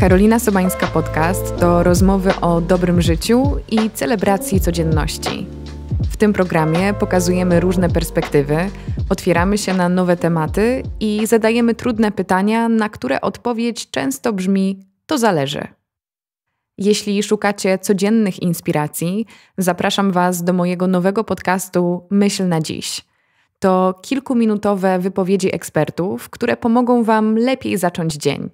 Karolina Sobańska Podcast to rozmowy o dobrym życiu i celebracji codzienności. W tym programie pokazujemy różne perspektywy, otwieramy się na nowe tematy i zadajemy trudne pytania, na które odpowiedź często brzmi: to zależy. Jeśli szukacie codziennych inspiracji, zapraszam Was do mojego nowego podcastu Myśl na dziś. To kilkuminutowe wypowiedzi ekspertów, które pomogą Wam lepiej zacząć dzień.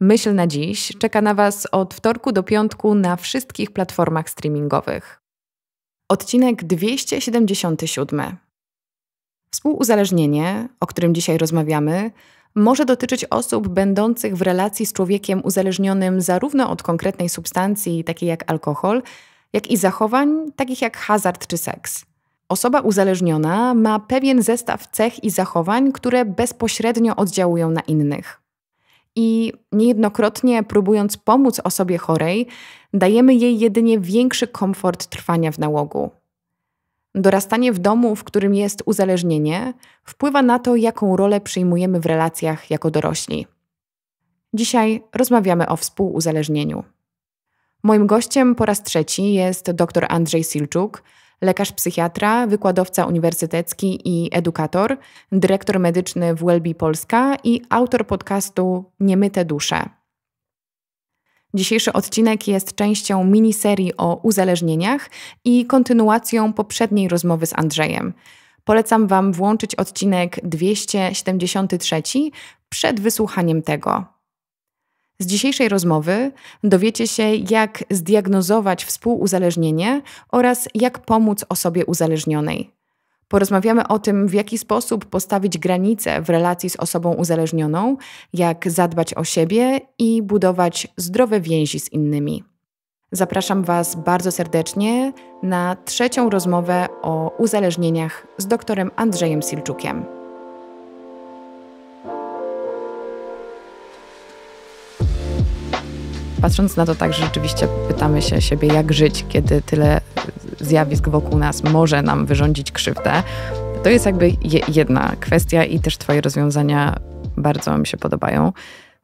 Myśl na dziś czeka na Was od wtorku do piątku na wszystkich platformach streamingowych. Odcinek 277. Współuzależnienie, o którym dzisiaj rozmawiamy, może dotyczyć osób będących w relacji z człowiekiem uzależnionym zarówno od konkretnej substancji, takiej jak alkohol, jak i zachowań takich jak hazard czy seks. Osoba uzależniona ma pewien zestaw cech i zachowań, które bezpośrednio oddziałują na innych i niejednokrotnie próbując pomóc osobie chorej, dajemy jej jedynie większy komfort trwania w nałogu. Dorastanie w domu, w którym jest uzależnienie, wpływa na to, jaką rolę przyjmujemy w relacjach jako dorośli. Dzisiaj rozmawiamy o współuzależnieniu. Moim gościem po raz trzeci jest dr Andrzej Silczuk, lekarz psychiatra, wykładowca uniwersytecki i edukator, dyrektor medyczny w Welby Polska i autor podcastu Niemyte dusze. Dzisiejszy odcinek jest częścią miniserii o uzależnieniach i kontynuacją poprzedniej rozmowy z Andrzejem. Polecam Wam włączyć odcinek 273 przed wysłuchaniem tego. Z dzisiejszej rozmowy dowiecie się, jak zdiagnozować współuzależnienie oraz jak pomóc osobie uzależnionej. Porozmawiamy o tym, w jaki sposób postawić granice w relacji z osobą uzależnioną, jak zadbać o siebie i budować zdrowe więzi z innymi. Zapraszam Was bardzo serdecznie na trzecią rozmowę o uzależnieniach z doktorem Andrzejem Silczukiem. patrząc na to tak, że rzeczywiście pytamy się siebie, jak żyć, kiedy tyle zjawisk wokół nas może nam wyrządzić krzywdę, to jest jakby jedna kwestia i też Twoje rozwiązania bardzo mi się podobają.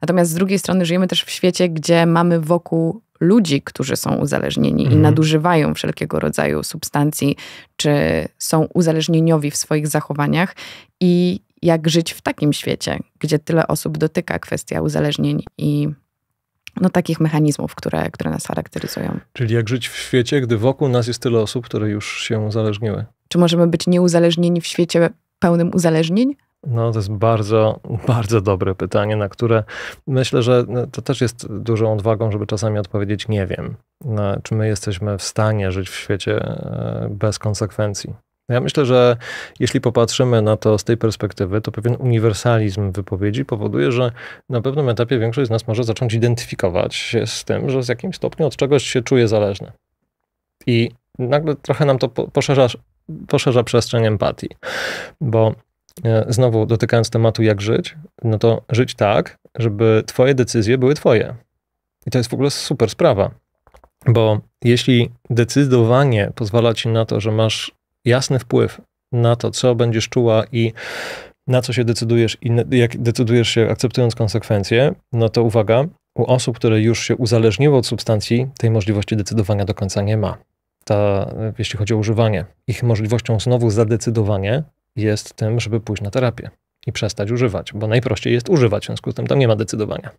Natomiast z drugiej strony żyjemy też w świecie, gdzie mamy wokół ludzi, którzy są uzależnieni mhm. i nadużywają wszelkiego rodzaju substancji, czy są uzależnieniowi w swoich zachowaniach. I jak żyć w takim świecie, gdzie tyle osób dotyka kwestia uzależnień i no, takich mechanizmów, które, które nas charakteryzują. Czyli jak żyć w świecie, gdy wokół nas jest tyle osób, które już się uzależniły? Czy możemy być nieuzależnieni w świecie pełnym uzależnień? No, to jest bardzo, bardzo dobre pytanie, na które myślę, że no, to też jest dużą odwagą, żeby czasami odpowiedzieć nie wiem. No, czy my jesteśmy w stanie żyć w świecie e, bez konsekwencji? Ja myślę, że jeśli popatrzymy na to z tej perspektywy, to pewien uniwersalizm wypowiedzi powoduje, że na pewnym etapie większość z nas może zacząć identyfikować się z tym, że z jakimś stopniu od czegoś się czuje zależny. I nagle trochę nam to poszerza, poszerza przestrzeń empatii, bo e, znowu dotykając tematu jak żyć, no to żyć tak, żeby twoje decyzje były twoje. I to jest w ogóle super sprawa, bo jeśli decydowanie pozwala ci na to, że masz jasny wpływ na to, co będziesz czuła i na co się decydujesz i jak decydujesz się akceptując konsekwencje, no to uwaga, u osób, które już się uzależniły od substancji, tej możliwości decydowania do końca nie ma. Ta, jeśli chodzi o używanie, ich możliwością znowu zadecydowanie jest tym, żeby pójść na terapię i przestać używać, bo najprościej jest używać, w związku z tym tam nie ma decydowania,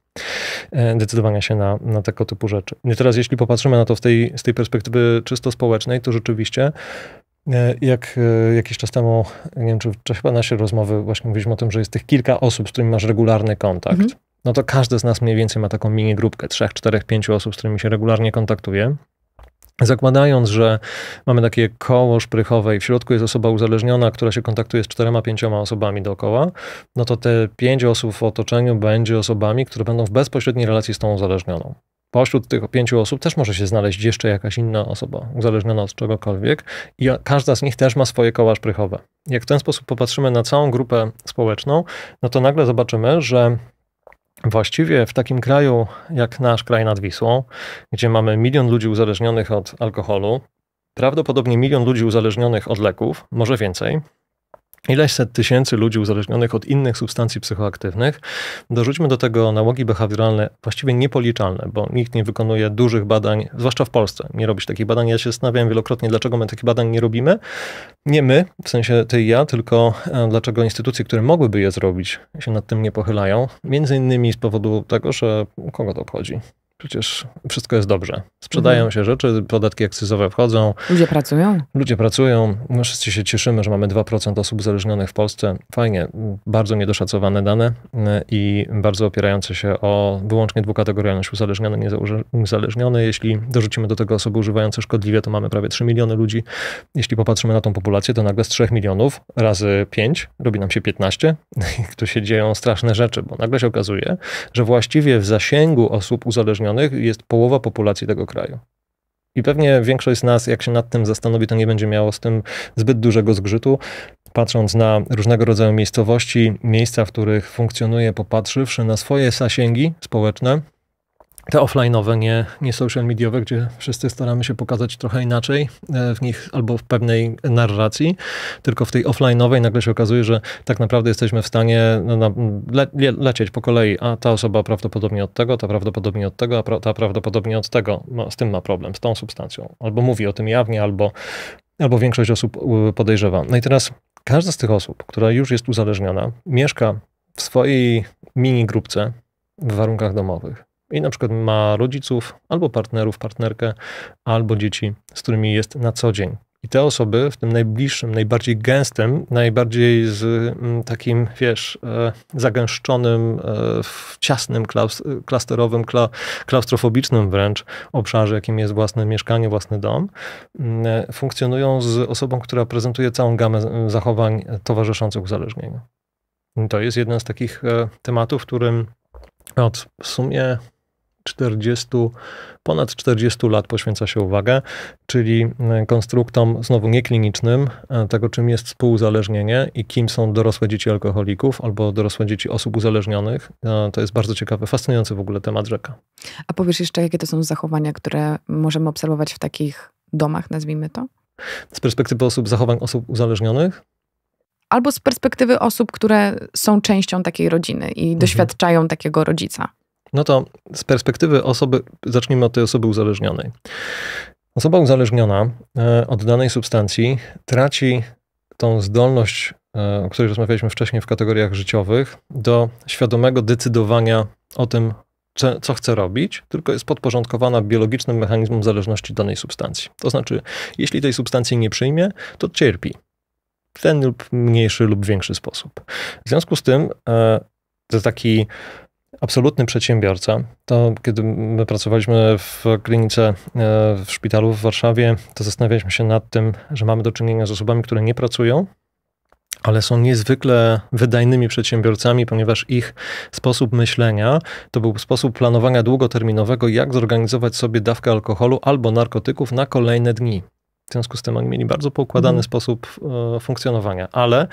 e, decydowania się na, na tego typu rzeczy. I teraz jeśli popatrzymy na to tej, z tej perspektywy czysto społecznej, to rzeczywiście E, jak e, jakiś czas temu, nie wiem, czy, w czasie naszej rozmowy właśnie mówiliśmy o tym, że jest tych kilka osób, z którymi masz regularny kontakt. Mhm. No to każdy z nas mniej więcej ma taką mini grupkę, trzech, czterech, pięciu osób, z którymi się regularnie kontaktuje. Zakładając, że mamy takie koło szprychowe i w środku jest osoba uzależniona, która się kontaktuje z czterema, pięcioma osobami dookoła, no to te pięć osób w otoczeniu będzie osobami, które będą w bezpośredniej relacji z tą uzależnioną. Pośród tych pięciu osób też może się znaleźć jeszcze jakaś inna osoba, uzależniona od czegokolwiek, i każda z nich też ma swoje koła szprychowe. Jak w ten sposób popatrzymy na całą grupę społeczną, no to nagle zobaczymy, że Właściwie w takim kraju jak nasz kraj nad Wisłą, gdzie mamy milion ludzi uzależnionych od alkoholu, prawdopodobnie milion ludzi uzależnionych od leków, może więcej, Ileś set tysięcy ludzi uzależnionych od innych substancji psychoaktywnych. Dorzućmy do tego nałogi behawioralne właściwie niepoliczalne, bo nikt nie wykonuje dużych badań, zwłaszcza w Polsce. Nie robić takich badań. Ja się zastanawiam wielokrotnie, dlaczego my takich badań nie robimy. Nie my, w sensie ty i ja, tylko e, dlaczego instytucje, które mogłyby je zrobić, się nad tym nie pochylają. Między innymi z powodu tego, że kogo to obchodzi? przecież wszystko jest dobrze. Sprzedają mhm. się rzeczy, podatki akcyzowe wchodzą. Ludzie pracują? Ludzie pracują. My wszyscy się cieszymy, że mamy 2% osób uzależnionych w Polsce. Fajnie, bardzo niedoszacowane dane y, i bardzo opierające się o wyłącznie dwukategorialność uzależniony, niezależniony. Jeśli dorzucimy do tego osoby używające szkodliwie, to mamy prawie 3 miliony ludzi. Jeśli popatrzymy na tą populację, to nagle z 3 milionów razy 5 robi nam się 15 i tu się dzieją straszne rzeczy, bo nagle się okazuje, że właściwie w zasięgu osób uzależnionych jest połowa populacji tego kraju. I pewnie większość z nas, jak się nad tym zastanowi, to nie będzie miało z tym zbyt dużego zgrzytu. Patrząc na różnego rodzaju miejscowości, miejsca, w których funkcjonuje, popatrzywszy na swoje zasięgi społeczne, te offline'owe, nie, nie social mediowe, gdzie wszyscy staramy się pokazać trochę inaczej e, w nich albo w pewnej narracji, tylko w tej offline'owej nagle się okazuje, że tak naprawdę jesteśmy w stanie no, le, le, lecieć po kolei, a ta osoba prawdopodobnie od tego, ta prawdopodobnie od tego, a ta prawdopodobnie od tego ma, z tym ma problem, z tą substancją. Albo mówi o tym jawnie, albo, albo większość osób podejrzewa. No i teraz każda z tych osób, która już jest uzależniona, mieszka w swojej mini grupce w warunkach domowych i na przykład ma rodziców, albo partnerów, partnerkę, albo dzieci, z którymi jest na co dzień. I te osoby w tym najbliższym, najbardziej gęstym, najbardziej z mm, takim, wiesz, e, zagęszczonym, e, w ciasnym, e, klasterowym, kla, klaustrofobicznym wręcz obszarze, jakim jest własne mieszkanie, własny dom, mm, funkcjonują z osobą, która prezentuje całą gamę zachowań towarzyszących uzależnieniu. I to jest jeden z takich tematów, w którym od w sumie 40, ponad 40 lat poświęca się uwagę, czyli e, konstruktom znowu nieklinicznym, e, tego czym jest współuzależnienie i kim są dorosłe dzieci alkoholików albo dorosłe dzieci osób uzależnionych. E, to jest bardzo ciekawe, fascynujący w ogóle temat rzeka. A powiesz jeszcze, jakie to są zachowania, które możemy obserwować w takich domach, nazwijmy to? Z perspektywy osób, zachowań osób uzależnionych? Albo z perspektywy osób, które są częścią takiej rodziny i mhm. doświadczają takiego rodzica. No to z perspektywy osoby, zacznijmy od tej osoby uzależnionej. Osoba uzależniona e, od danej substancji traci tą zdolność, e, o której rozmawialiśmy wcześniej w kategoriach życiowych, do świadomego decydowania o tym, co chce robić, tylko jest podporządkowana biologicznym mechanizmom zależności danej substancji. To znaczy, jeśli tej substancji nie przyjmie, to cierpi. W ten lub mniejszy lub większy sposób. W związku z tym, e, to taki absolutny przedsiębiorca. To kiedy my pracowaliśmy w klinice, e, w szpitalu w Warszawie, to zastanawialiśmy się nad tym, że mamy do czynienia z osobami, które nie pracują, ale są niezwykle wydajnymi przedsiębiorcami, ponieważ ich sposób myślenia to był sposób planowania długoterminowego, jak zorganizować sobie dawkę alkoholu albo narkotyków na kolejne dni w związku z tym oni mieli bardzo poukładany mm. sposób e, funkcjonowania, ale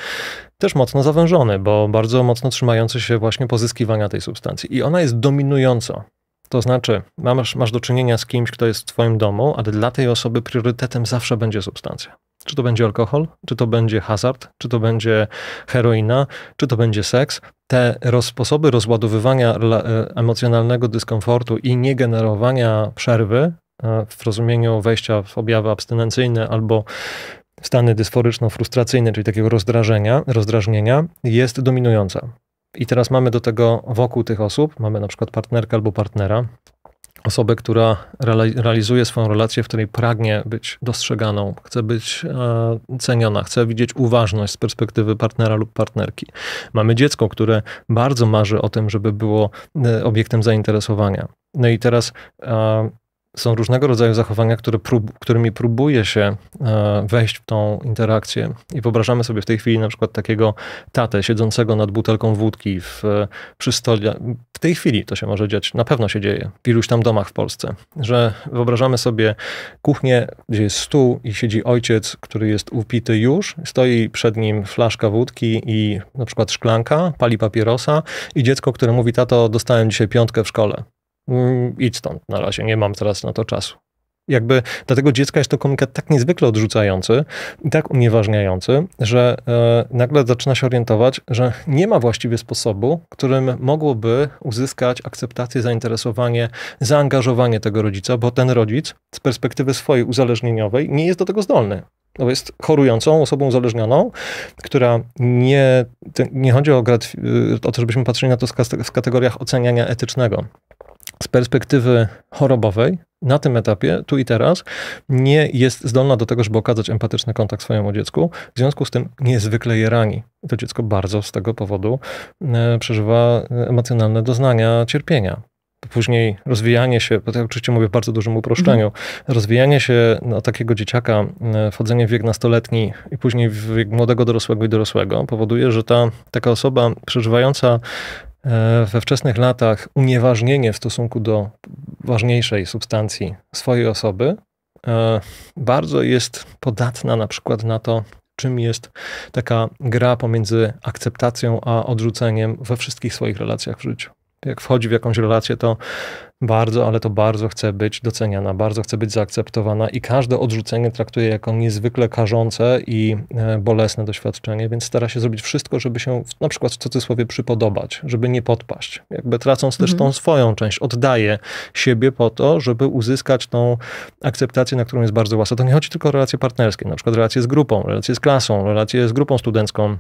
też mocno zawężony, bo bardzo mocno trzymający się właśnie pozyskiwania tej substancji. I ona jest dominująca. To znaczy, masz, masz do czynienia z kimś, kto jest w twoim domu, ale dla tej osoby priorytetem zawsze będzie substancja. Czy to będzie alkohol, czy to będzie hazard, czy to będzie heroina, czy to będzie seks. Te roz, sposoby rozładowywania e, emocjonalnego dyskomfortu i niegenerowania przerwy w rozumieniu wejścia w objawy abstynencyjne albo stany dysforyczno-frustracyjne, czyli takiego rozdrażenia, rozdrażnienia, jest dominująca. I teraz mamy do tego wokół tych osób, mamy na przykład partnerkę albo partnera, osobę, która realizuje swoją relację, w której pragnie być dostrzeganą, chce być e, ceniona, chce widzieć uważność z perspektywy partnera lub partnerki. Mamy dziecko, które bardzo marzy o tym, żeby było e, obiektem zainteresowania. No i teraz e, są różnego rodzaju zachowania, które prób, którymi próbuje się e, wejść w tą interakcję. I wyobrażamy sobie w tej chwili na przykład takiego tatę siedzącego nad butelką wódki w, e, przy stole. W tej chwili to się może dziać, na pewno się dzieje w iluś tam domach w Polsce, że wyobrażamy sobie kuchnię, gdzie jest stół i siedzi ojciec, który jest upity już, stoi przed nim flaszka wódki i na przykład szklanka, pali papierosa i dziecko, które mówi, tato, dostałem dzisiaj piątkę w szkole. Mm, idź stąd na razie, nie mam teraz na to czasu. Jakby dla tego dziecka jest to komunikat tak niezwykle odrzucający i tak unieważniający, że e, nagle zaczyna się orientować, że nie ma właściwie sposobu, którym mogłoby uzyskać akceptację, zainteresowanie, zaangażowanie tego rodzica, bo ten rodzic z perspektywy swojej uzależnieniowej nie jest do tego zdolny bo jest chorującą osobą uzależnioną, która nie, nie chodzi o, o to, żebyśmy patrzyli na to w kategoriach oceniania etycznego z perspektywy chorobowej na tym etapie, tu i teraz, nie jest zdolna do tego, żeby okazać empatyczny kontakt swojemu dziecku. W związku z tym niezwykle je rani. I to dziecko bardzo z tego powodu e, przeżywa emocjonalne doznania cierpienia później rozwijanie się, bo oczywiście mówię w bardzo dużym uproszczeniu, mhm. rozwijanie się no, takiego dzieciaka, e, wchodzenie w wiek nastoletni i później w wiek młodego dorosłego i dorosłego powoduje, że ta taka osoba przeżywająca E, we wczesnych latach unieważnienie w stosunku do ważniejszej substancji swojej osoby e, bardzo jest podatna na przykład na to, czym jest taka gra pomiędzy akceptacją a odrzuceniem we wszystkich swoich relacjach w życiu. Jak wchodzi w jakąś relację, to bardzo, ale to bardzo chce być doceniana, bardzo chce być zaakceptowana i każde odrzucenie traktuje jako niezwykle karzące i e, bolesne doświadczenie, więc stara się zrobić wszystko, żeby się na przykład w cudzysłowie przypodobać, żeby nie podpaść. Jakby tracąc też mhm. tą swoją część, oddaje siebie po to, żeby uzyskać tą akceptację, na którą jest bardzo łatwo. To nie chodzi tylko o relacje partnerskie, na przykład relacje z grupą, relacje z klasą, relacje z grupą studencką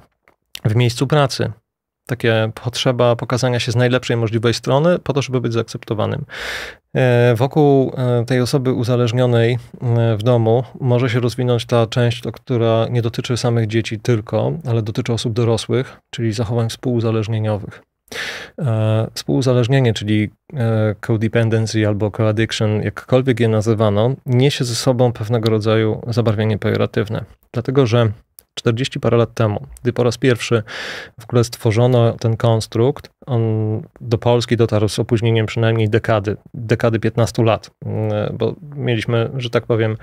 w miejscu pracy takie potrzeba pokazania się z najlepszej możliwej strony, po to, żeby być zaakceptowanym. E, wokół e, tej osoby uzależnionej e, w domu może się rozwinąć ta część, która nie dotyczy samych dzieci tylko, ale dotyczy osób dorosłych, czyli zachowań współuzależnieniowych. Współuzależnienie, czyli codependency albo coaddiction, jakkolwiek je nazywano, niesie ze sobą pewnego rodzaju zabarwienie pejoratywne. Dlatego, że 40 parę lat temu, gdy po raz pierwszy w ogóle stworzono ten konstrukt, on do Polski dotarł z opóźnieniem przynajmniej dekady, dekady 15 lat, mm, bo mieliśmy, że tak powiem,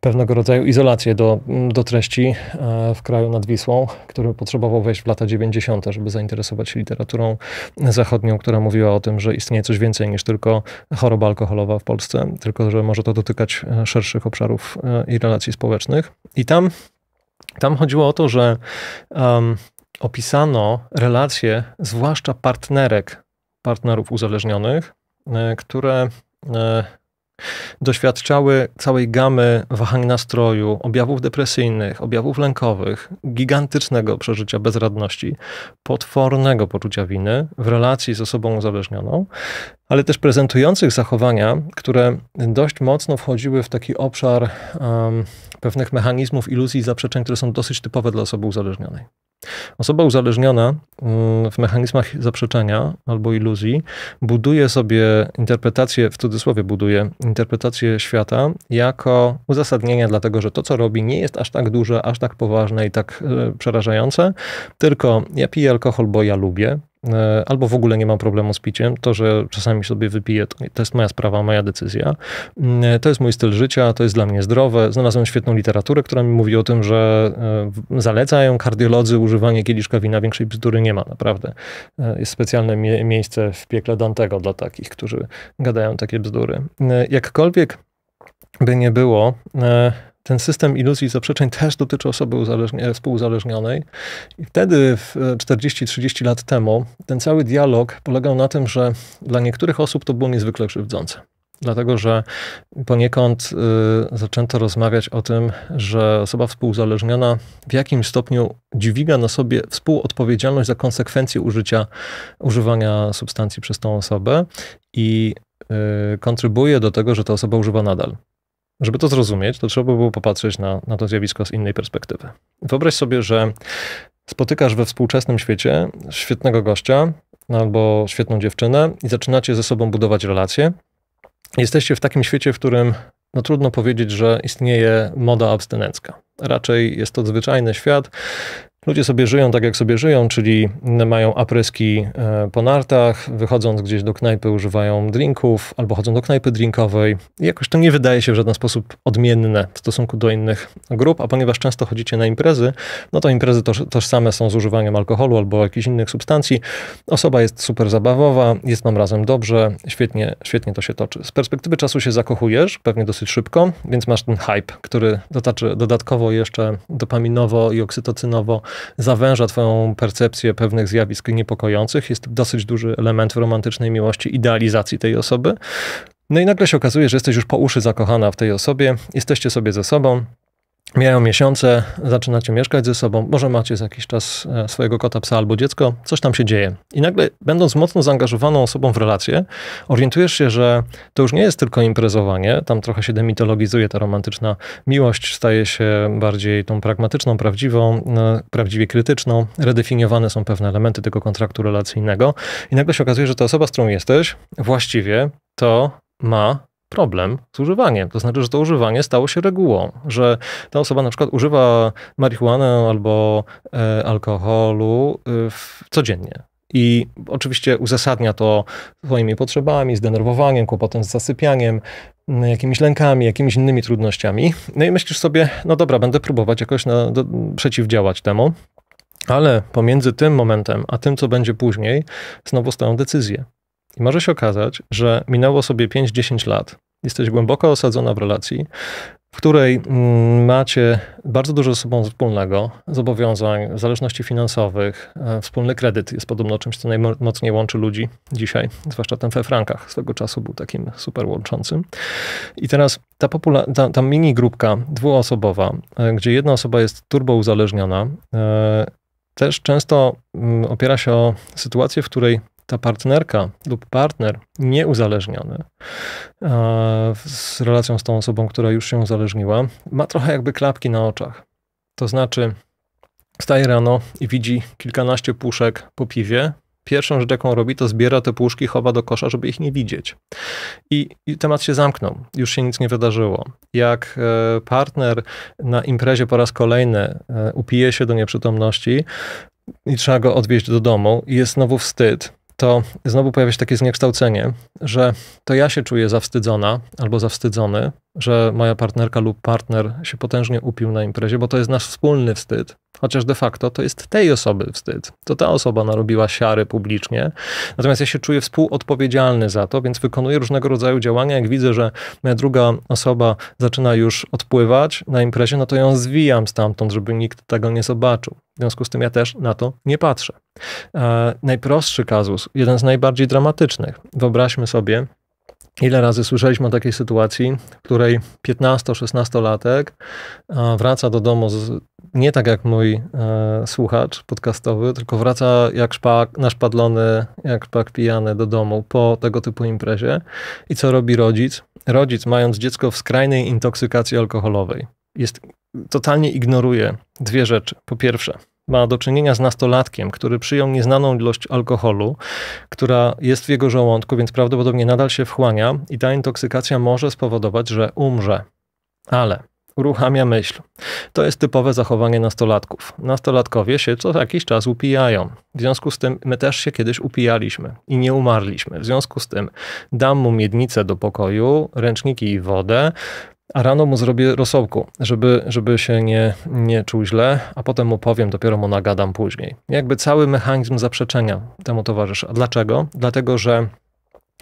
pewnego rodzaju izolację do, mm, do treści e, w kraju nad Wisłą, który potrzebował wejść w lata 90., żeby zainteresować się literaturą zachodnią, która mówiła o tym, że istnieje coś więcej niż tylko choroba alkoholowa w Polsce, tylko że może to dotykać e, szerszych obszarów e, i relacji społecznych. I tam tam chodziło o to, że um, opisano relacje, zwłaszcza partnerek, partnerów uzależnionych, e, które e, doświadczały całej gamy wahań nastroju, objawów depresyjnych, objawów lękowych, gigantycznego przeżycia bezradności, potwornego poczucia winy w relacji z osobą uzależnioną, ale też prezentujących zachowania, które dość mocno wchodziły w taki obszar um, pewnych mechanizmów, iluzji i zaprzeczeń, które są dosyć typowe dla osoby uzależnionej. Osoba uzależniona mm, w mechanizmach zaprzeczenia albo iluzji buduje sobie interpretację, w cudzysłowie buduje interpretację świata jako uzasadnienie dlatego, że to, co robi, nie jest aż tak duże, aż tak poważne i tak e, przerażające, tylko ja piję alkohol, bo ja lubię, E, albo w ogóle nie mam problemu z piciem. To, że czasami sobie wypiję, to jest moja sprawa, moja decyzja. Mm, e, to jest mój styl życia, to jest dla mnie zdrowe. Znalazłem świetną literaturę, która mi mówi o tym, że e, zalecają kardiolodzy używanie kieliszka wina, większej bzdury nie ma, naprawdę. Jest specjalne mie miejsce w piekle Dantego dla takich, którzy gadają takie bzdury. Jakkolwiek by nie było, ten system iluzji i zaprzeczeń też dotyczy osoby współuzależnionej. I wtedy, 40-30 lat temu, ten cały dialog polegał na tym, że dla niektórych osób to było niezwykle krzywdzące. Dlatego, że poniekąd y, zaczęto rozmawiać o tym, że osoba współuzależniona w jakim stopniu dźwiga na sobie współodpowiedzialność za konsekwencje użycia, używania substancji przez tą osobę i y, do tego, że ta osoba używa nadal. Żeby to zrozumieć, to trzeba by było popatrzeć na, na to zjawisko z innej perspektywy. Wyobraź sobie, że spotykasz we współczesnym świecie świetnego gościa albo świetną dziewczynę i zaczynacie ze sobą budować relacje. Jesteście w takim świecie, w którym no trudno powiedzieć, że istnieje moda abstynencka. Raczej jest to zwyczajny świat, Ludzie sobie żyją tak, jak sobie żyją, czyli mają apreski e, po nartach, wychodząc gdzieś do knajpy używają drinków albo chodzą do knajpy drinkowej. I jakoś to nie wydaje się w żaden sposób odmienne w stosunku do innych grup, a ponieważ często chodzicie na imprezy, no to imprezy toż, tożsame są z używaniem alkoholu albo jakichś innych substancji. Osoba jest super zabawowa, jest nam razem dobrze, świetnie, świetnie to się toczy. Z perspektywy czasu się zakochujesz, pewnie dosyć szybko, więc masz ten hype, który dotaczy dodatkowo jeszcze dopaminowo i oksytocynowo zawęża twoją percepcję pewnych zjawisk niepokojących. Jest dosyć duży element w romantycznej miłości, idealizacji tej osoby. No i nagle się okazuje, że jesteś już po uszy zakochana w tej osobie, jesteście sobie ze sobą, Mijają miesiące, zaczynacie mieszkać ze sobą, może macie za jakiś czas e, swojego kota, psa albo dziecko, coś tam się dzieje. I nagle, będąc mocno zaangażowaną osobą w relację, orientujesz się, że to już nie jest tylko imprezowanie, tam trochę się demitologizuje ta romantyczna miłość, staje się bardziej tą pragmatyczną, prawdziwą, no, prawdziwie krytyczną, redefiniowane są pewne elementy tego kontraktu relacyjnego i nagle się okazuje, że ta osoba, z którą jesteś, właściwie to ma problem z używaniem. To znaczy, że to używanie stało się regułą, że ta osoba na przykład używa marihuanę albo e, alkoholu e, w, codziennie. I oczywiście uzasadnia to swoimi potrzebami, zdenerwowaniem, kłopotem z zasypianiem, jakimiś lękami, jakimiś innymi trudnościami. No i myślisz sobie, no dobra, będę próbować jakoś na, do, przeciwdziałać temu. Ale pomiędzy tym momentem, a tym, co będzie później, znowu stoją decyzje. I może się okazać, że minęło sobie 5-10 lat, jesteś głęboko osadzona w relacji, w której mm, macie bardzo dużo ze sobą wspólnego, zobowiązań, zależności finansowych, e, wspólny kredyt jest podobno czymś, co najmocniej łączy ludzi dzisiaj, zwłaszcza ten we frankach swego czasu był takim super łączącym. I teraz ta, popula- ta, ta mini grupka dwuosobowa, e, gdzie jedna osoba jest turbo uzależniona, e, też często mm, opiera się o sytuację, w której ta partnerka lub partner nieuzależniony e, z relacją z tą osobą, która już się uzależniła, ma trochę jakby klapki na oczach. To znaczy, wstaje rano i widzi kilkanaście puszek po piwie, pierwszą rzecz, jaką robi, to zbiera te puszki, chowa do kosza, żeby ich nie widzieć. I, I, temat się zamknął, już się nic nie wydarzyło. Jak e, partner na imprezie po raz kolejny e, upije się do nieprzytomności i trzeba go odwieźć do domu, i jest znowu wstyd, to znowu pojawia się takie zniekształcenie, że to ja się czuję zawstydzona albo zawstydzony że moja partnerka lub partner się potężnie upił na imprezie, bo to jest nasz wspólny wstyd. Chociaż de facto to jest tej osoby wstyd. To ta osoba narobiła siary publicznie. Natomiast ja się czuję współodpowiedzialny za to, więc wykonuję różnego rodzaju działania. Jak widzę, że moja druga osoba zaczyna już odpływać na imprezie, no to ją zwijam stamtąd, żeby nikt tego nie zobaczył. W związku z tym ja też na to nie patrzę. E, najprostszy kazus, jeden z najbardziej dramatycznych. Wyobraźmy sobie, Ile razy słyszeliśmy o takiej sytuacji, w której 15-16-latek e, wraca do domu z, nie tak jak mój e, słuchacz podcastowy, tylko wraca jak szpak, naszpadlony, jak szpak pijany do domu po tego typu imprezie. I co robi rodzic? Rodzic, mając dziecko w skrajnej intoksykacji alkoholowej, jest totalnie ignoruje dwie rzeczy. Po pierwsze, ma do czynienia z nastolatkiem, który przyjął nieznaną ilość alkoholu, która jest w jego żołądku, więc prawdopodobnie nadal się wchłania i ta intoksykacja może spowodować, że umrze. Ale uruchamia myśl. To jest typowe zachowanie nastolatków. Nastolatkowie się co jakiś czas upijają. W związku z tym my też się kiedyś upijaliśmy i nie umarliśmy. W związku z tym dam mu miednicę do pokoju, ręczniki i wodę, a rano mu zrobię rosołku, żeby, żeby się nie, nie czuł źle, a potem mu powiem, dopiero mu nagadam później. Jakby cały mechanizm zaprzeczenia temu towarzyszy. A dlaczego? Dlatego, że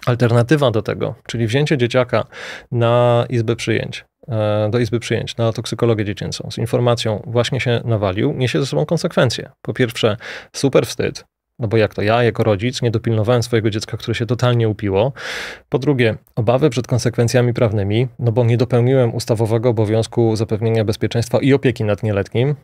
alternatywa do tego, czyli wzięcie dzieciaka na izbę przyjęć, e, do izby przyjęć na toksykologię dziecięcą z informacją właśnie się nawalił, niesie ze sobą konsekwencje. Po pierwsze, super wstyd, no bo jak to ja, jako rodzic, nie dopilnowałem swojego dziecka, które się totalnie upiło. Po drugie, obawy przed konsekwencjami prawnymi, no bo nie dopełniłem ustawowego obowiązku zapewnienia bezpieczeństwa i opieki nad nieletnim,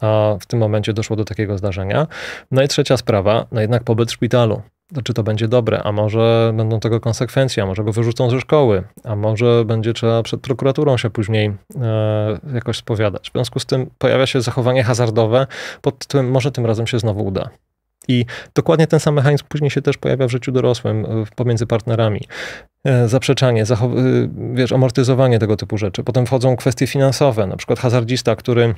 a w tym momencie doszło do takiego zdarzenia. No i trzecia sprawa, no jednak pobyt w szpitalu. To czy to będzie dobre, a może będą tego konsekwencje, a może go wyrzucą ze szkoły, a może będzie trzeba przed prokuraturą się później e, jakoś spowiadać. W związku z tym pojawia się zachowanie hazardowe pod tym może tym razem się znowu uda. I dokładnie ten sam mechanizm później się też pojawia w życiu dorosłym e, pomiędzy partnerami. E, zaprzeczanie, e, wiesz, amortyzowanie tego typu rzeczy. Potem wchodzą kwestie finansowe, na przykład hazardzista, który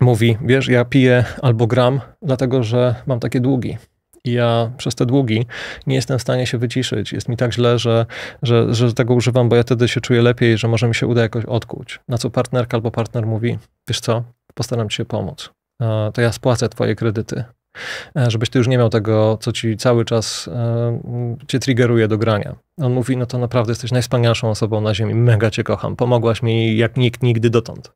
mówi, wiesz, ja piję albo gram, dlatego że mam takie długi. I ja przez te długi nie jestem w stanie się wyciszyć. Jest mi tak źle, że, że, że tego używam, bo ja wtedy się czuję lepiej, że może mi się uda jakoś odkuć. Na co partnerka albo partner mówi, wiesz co, postaram ci się pomóc. To ja spłacę twoje kredyty E, żebyś ty już nie miał tego, co ci cały czas e, mm, cię triggeruje do grania. On mówi, no to naprawdę jesteś najwspanialszą osobą na ziemi, mega cię kocham, pomogłaś mi jak nikt nigdy dotąd.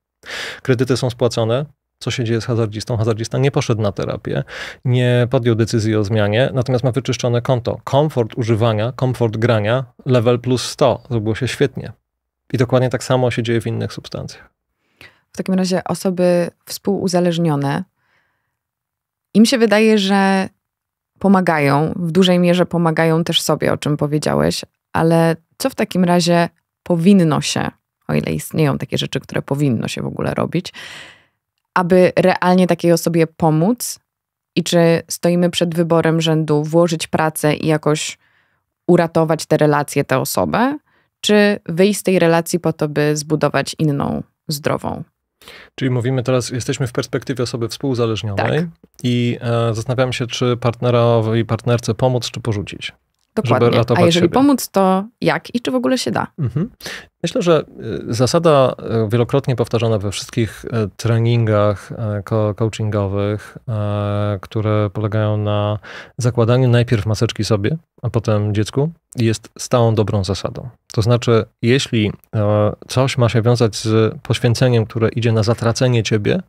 Kredyty są spłacone, co się dzieje z hazardzistą. Hazardzista nie poszedł na terapię, nie podjął decyzji o zmianie, natomiast ma wyczyszczone konto. Komfort używania, komfort grania, level plus 100. Zrobiło się świetnie. I dokładnie tak samo się dzieje w innych substancjach. W takim razie osoby współuzależnione im się wydaje, że pomagają, w dużej mierze pomagają też sobie, o czym powiedziałeś, ale co w takim razie powinno się, o ile istnieją takie rzeczy, które powinno się w ogóle robić, aby realnie takiej osobie pomóc? I czy stoimy przed wyborem rzędu włożyć pracę i jakoś uratować te relacje, tę osobę, czy wyjść z tej relacji po to, by zbudować inną, zdrową? Czyli mówimy teraz, jesteśmy w perspektywie osoby współzależnionej tak. i e, zastanawiam się, czy partnerowi, partnerce pomóc, czy porzucić. Dokładnie. A jeżeli siebie. pomóc, to jak i czy w ogóle się da? Mhm. Myślę, że y, zasada y, wielokrotnie powtarzana we wszystkich y, treningach coachingowych, które polegają na zakładaniu najpierw maseczki sobie, a potem dziecku, jest stałą dobrą zasadą. To znaczy, jeśli coś ma się wiązać z poświęceniem, które idzie na zatracenie ciebie,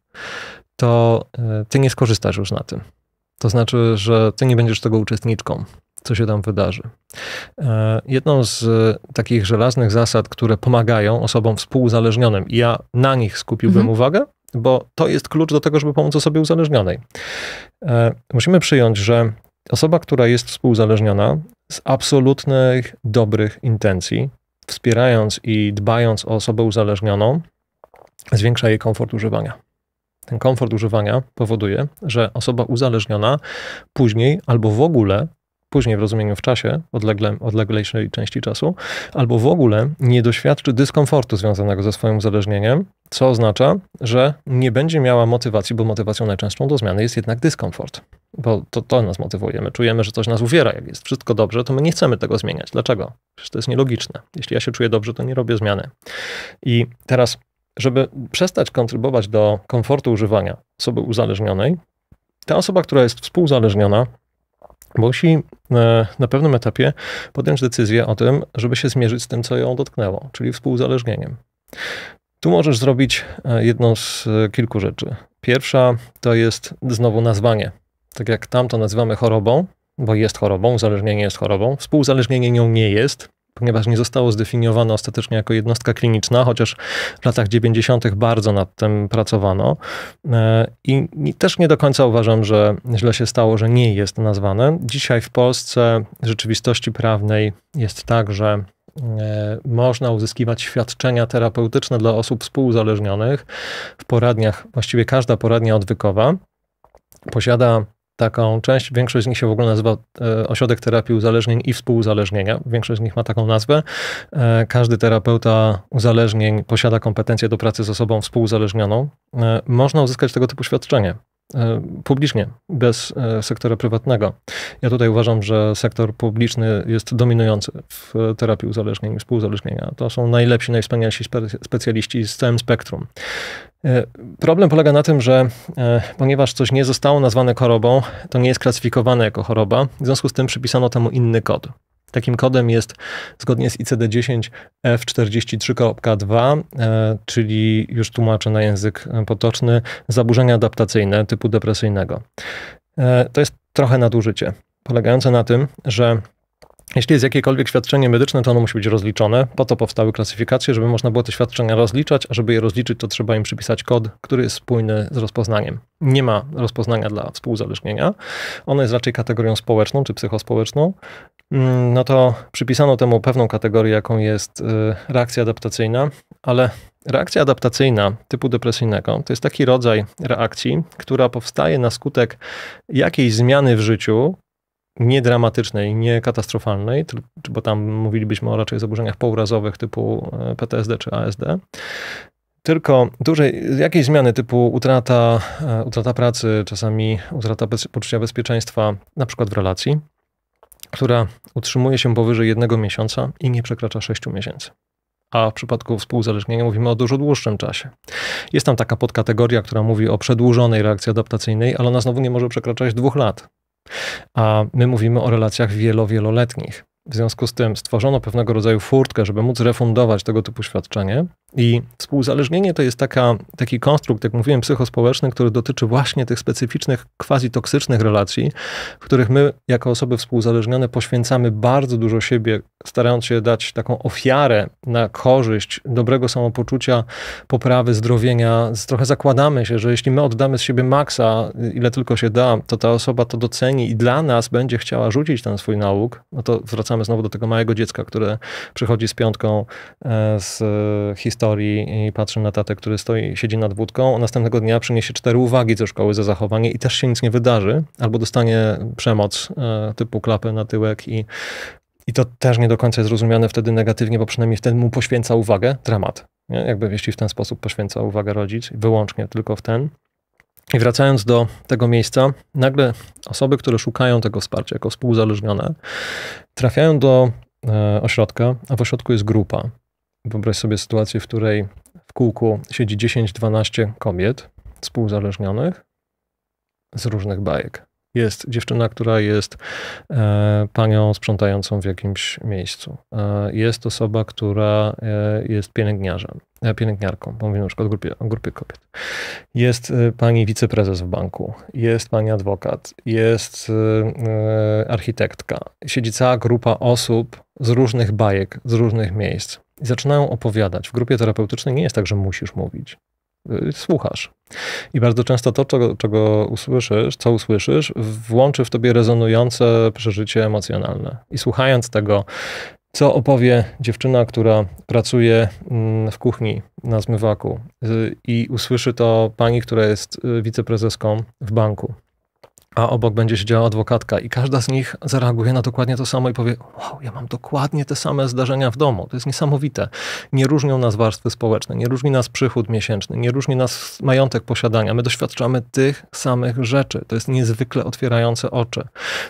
to ty nie skorzystasz już na tym. To znaczy, że ty nie będziesz tego uczestniczką co się tam wydarzy. E, jedną z e, takich żelaznych zasad, które pomagają osobom współuzależnionym, i ja na nich skupiłbym mhm. uwagę, bo to jest klucz do tego, żeby pomóc osobie uzależnionej. E, musimy przyjąć, że osoba, która jest współuzależniona z absolutnych dobrych intencji, wspierając i dbając o osobę uzależnioną, zwiększa jej komfort używania. Ten komfort używania powoduje, że osoba uzależniona później albo w ogóle później w rozumieniu w czasie, odlegle, odleglejszej części czasu, albo w ogóle nie doświadczy dyskomfortu związanego ze swoim uzależnieniem, co oznacza, że nie będzie miała motywacji, bo motywacją najczęstszą do zmiany jest jednak dyskomfort. Bo to, to nas motywuje. My czujemy, że coś nas uwiera. Jak jest wszystko dobrze, to my nie chcemy tego zmieniać. Dlaczego? Przecież to jest nielogiczne. Jeśli ja się czuję dobrze, to nie robię zmiany. I teraz, żeby przestać kontrybować do komfortu używania osoby uzależnionej, ta osoba, która jest współzależniona, musi e, na pewnym etapie podjąć decyzję o tym, żeby się zmierzyć z tym, co ją dotknęło, czyli współzależnieniem. Tu możesz zrobić e, jedną z e, kilku rzeczy. Pierwsza to jest znowu nazwanie. Tak jak tam to nazywamy chorobą, bo jest chorobą, uzależnienie jest chorobą, współzależnienie nią nie jest, ponieważ nie zostało zdefiniowane ostatecznie jako jednostka kliniczna, chociaż w latach 90. bardzo nad tym pracowano. E, I też nie do końca uważam, że źle się stało, że nie jest nazwane. Dzisiaj w Polsce w rzeczywistości prawnej jest tak, że e, można uzyskiwać świadczenia terapeutyczne dla osób współuzależnionych w poradniach, właściwie każda poradnia odwykowa posiada taką część. Większość z nich się w ogóle nazywa e, ośrodek terapii uzależnień i współuzależnienia. Większość z nich ma taką nazwę. E, każdy terapeuta uzależnień posiada kompetencje do pracy z osobą współuzależnioną. E, można uzyskać tego typu świadczenie. E, publicznie, bez e, sektora prywatnego. Ja tutaj uważam, że sektor publiczny jest dominujący w terapii uzależnień i współuzależnienia. To są najlepsi, najwspanialsi specjaliści z całym spektrum. E, problem polega na tym, że ponieważ coś nie zostało nazwane chorobą, to nie jest klasyfikowane jako choroba, w związku z tym przypisano temu inny kod. Takim kodem jest zgodnie z ICD-10 F43.2, e, czyli już tłumaczę na język e, potoczny, zaburzenia adaptacyjne typu depresyjnego. E, to jest trochę nadużycie, polegające na tym, że jeśli jest jakiekolwiek świadczenie medyczne, to ono musi być rozliczone. Po to powstały klasyfikacje, żeby można było te świadczenia rozliczać, a żeby je rozliczyć, to trzeba im przypisać kod, który jest spójny z rozpoznaniem. Nie ma rozpoznania dla współzależnienia. Ono jest raczej kategorią społeczną czy psychospołeczną Mm, no to przypisano temu pewną kategorię, jaką jest y, reakcja adaptacyjna, ale reakcja adaptacyjna typu depresyjnego to jest taki rodzaj reakcji, która powstaje na skutek jakiejś zmiany w życiu, nie dramatycznej, nie katastrofalnej, bo tam mówilibyśmy o raczej zaburzeniach pourazowych typu y, PTSD czy ASD, tylko dużej, jakiejś zmiany typu utrata, y, utrata pracy, czasami utrata bez, poczucia bezpieczeństwa, na przykład w relacji, która utrzymuje się powyżej jednego miesiąca i nie przekracza 6 miesięcy. A w przypadku współzależnienia mówimy o dużo dłuższym czasie. Jest tam taka podkategoria, która mówi o przedłużonej reakcji adaptacyjnej, ale ona znowu nie może przekraczać dwóch lat. A my mówimy o relacjach wielo-wieloletnich. W związku z tym stworzono pewnego rodzaju furtkę, żeby móc refundować tego typu świadczenie, i współzależnienie to jest taka, taki konstrukt, jak mówiłem, psychospołeczny, który dotyczy właśnie tych specyficznych, quasi-toksycznych relacji, w których my, jako osoby współzależnione, poświęcamy bardzo dużo siebie, starając się dać taką ofiarę na korzyść dobrego samopoczucia, poprawy, zdrowienia. Trochę zakładamy się, że jeśli my oddamy z siebie maksa, ile tylko się da, to ta osoba to doceni i dla nas będzie chciała rzucić ten swój nałóg. No to wracamy znowu do tego małego dziecka, które przychodzi z piątką e, z historii e, historii i patrzę na tatę, który stoi, siedzi nad wódką, następnego dnia przyniesie cztery uwagi ze szkoły za zachowanie i też się nic nie wydarzy, albo dostanie przemoc e, typu klapę na tyłek i, i to też nie do końca jest rozumiane wtedy negatywnie, bo przynajmniej wtedy mu poświęca uwagę dramat. Nie? Jakby jeśli w ten sposób poświęca uwagę rodzic, wyłącznie tylko w ten. I wracając do tego miejsca, nagle osoby, które szukają tego wsparcia jako współzależnione, trafiają do e, ośrodka, a w ośrodku jest grupa. Wyobraź sobie sytuację, w której w kółku siedzi 10-12 kobiet współzależnionych z różnych bajek. Jest dziewczyna, która jest e, panią sprzątającą w jakimś miejscu. E, jest osoba, która e, jest pielęgniarzem, pielęgniarką, mówimy na przykład o grupie, o grupie kobiet. Jest e, pani wiceprezes w banku, jest pani adwokat, jest e, e, architektka. Siedzi cała grupa osób z różnych bajek, z różnych miejsc i zaczynają opowiadać. W grupie terapeutycznej nie jest tak, że musisz mówić. Y, słuchasz. I bardzo często to, czego, czego usłyszysz, co usłyszysz, włączy w tobie rezonujące przeżycie emocjonalne. I słuchając tego, co opowie dziewczyna, która pracuje mm, w kuchni na zmywaku y, i usłyszy to pani, która jest y, wiceprezeską w banku a obok będzie siedziała adwokatka i każda z nich zareaguje na dokładnie to samo i powie: Wow, ja mam dokładnie te same zdarzenia w domu. To jest niesamowite. Nie różnią nas warstwy społeczne, nie różni nas przychód miesięczny, nie różni nas majątek posiadania. My doświadczamy tych samych rzeczy. To jest niezwykle otwierające oczy.